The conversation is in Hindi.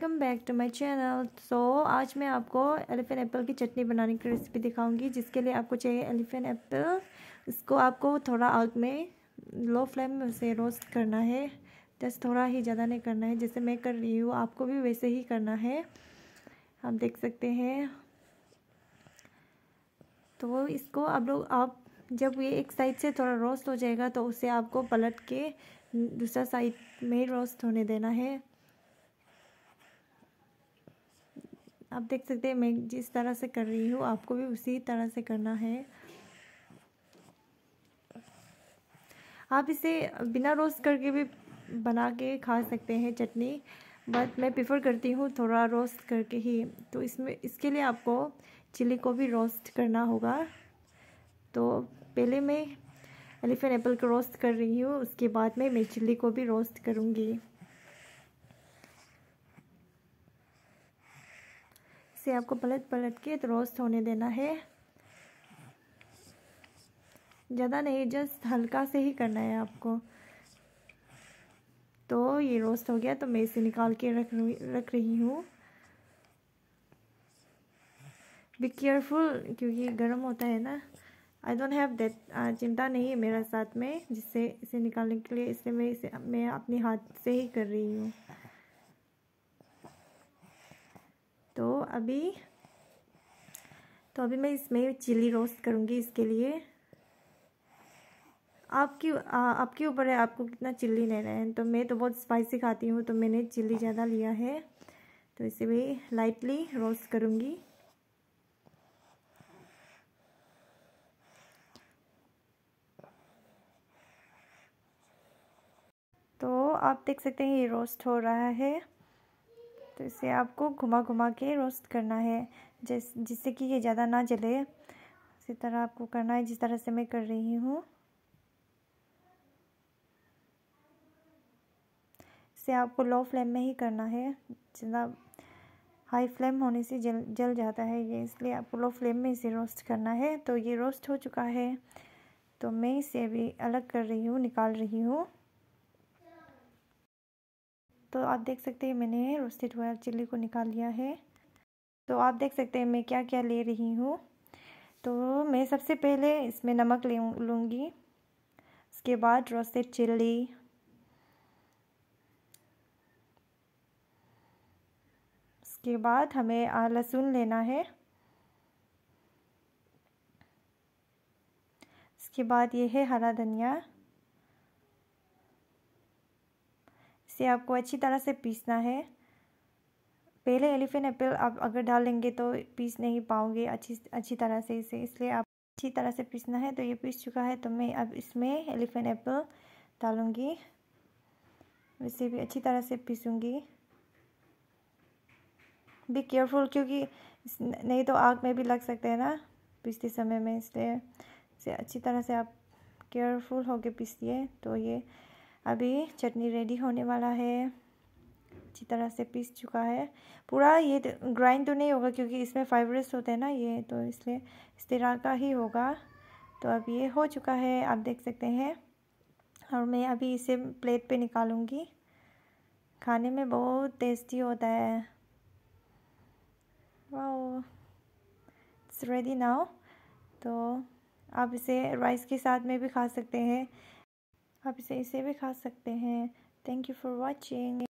welcome back to my channel so आज मैं आपको एलिफेंट एप्पल की चटनी बनाने की रेसिपी दिखाऊंगी जिसके लिए आपको चाहिए एलिफेंट एप्पल इसको आपको थोड़ा आग में लो फ्लेम में उसे रोस्ट करना है जस्ट थोड़ा ही ज़्यादा नहीं करना है जैसे मैं कर रही हूँ आपको भी वैसे ही करना है आप देख सकते हैं तो इसको आप लोग आप जब ये एक साइड से थोड़ा रोस्ट हो जाएगा तो उसे आपको पलट के दूसरा साइड में रोस्ट होने देना है आप देख सकते हैं मैं जिस तरह से कर रही हूँ आपको भी उसी तरह से करना है आप इसे बिना रोस्ट करके भी बना के खा सकते हैं चटनी बट मैं प्रेफर करती हूँ थोड़ा रोस्ट करके ही तो इसमें इसके लिए आपको चिली को भी रोस्ट करना होगा तो पहले मैं एलिफेंट एप्पल को रोस्ट कर रही हूँ उसके बाद में मैं चिल्ली को भी रोस्ट करूँगी इसे आपको पलट पलट के तो रोस्ट होने देना है ज़्यादा नहीं जस्ट हल्का से ही करना है आपको तो ये रोस्ट हो गया तो मैं इसे निकाल के रख रख रही हूँ बी केयरफुल क्योंकि गर्म होता है ना आई डोंट हैव दैट चिंता नहीं है मेरा साथ में जिससे इसे निकालने के लिए इसलिए मैं इसे मैं अपने हाथ से ही कर रही हूँ अभी तो अभी मैं इसमें चिली रोस्ट करूँगी इसके लिए आपकी आ, आपके ऊपर है आपको कितना चिल्ली लेना है तो मैं तो बहुत स्पाइसी खाती हूँ तो मैंने चिल्ली ज़्यादा लिया है तो इसे भी लाइटली रोस्ट करूँगी तो आप देख सकते हैं ये रोस्ट हो रहा है तो इसे आपको घुमा घुमा के रोस्ट करना है जिस जिससे कि ये ज़्यादा ना जले इसी तरह आपको करना है जिस तरह से मैं कर रही हूँ इसे आपको लो फ्लेम में ही करना है ज़्यादा हाई फ्लेम होने से जल जल जाता है ये इसलिए आपको लो फ्लेम में इसे रोस्ट करना है तो ये रोस्ट हो चुका है तो मैं इसे अभी अलग कर रही हूँ निकाल रही हूँ तो आप देख सकते हैं मैंने रोस्टेड हुआ चिल्ली को निकाल लिया है तो आप देख सकते हैं मैं क्या क्या ले रही हूँ तो मैं सबसे पहले इसमें नमक ले लूँगी उसके बाद रोस्टेड चिल्ली उसके बाद हमें लहसुन लेना है उसके बाद ये है हरा धनिया इसे आपको अच्छी तरह से पीसना है पहले एलिफेंट एप्पल आप अगर डालेंगे तो पीस नहीं पाओगे अच्छी अच्छी तरह से इसे इसलिए आप अच्छी तरह से पीसना है तो ये पीस चुका है तो मैं अब इसमें एलिफेंट एप्पल डालूँगी इसे भी अच्छी तरह से पीसूँगी भी केयरफुल क्योंकि नहीं तो आग में भी लग सकते हैं ना पीसते समय में इसलिए इसे अच्छी तरह से आप केयरफुल होकर है तो ये अभी चटनी रेडी होने वाला है अच्छी तरह से पीस चुका है पूरा ये ग्राइंड तो, तो नहीं होगा क्योंकि इसमें फाइबरस होते हैं ना ये तो इसलिए इस तरह का ही होगा तो अब ये हो चुका है आप देख सकते हैं और मैं अभी इसे प्लेट पे निकालूंगी खाने में बहुत टेस्टी होता है वाओ इट्स रेडी नाउ तो आप इसे राइस के साथ में भी खा सकते हैं आप इसे इसे भी खा सकते हैं थैंक यू फॉर वॉचिंग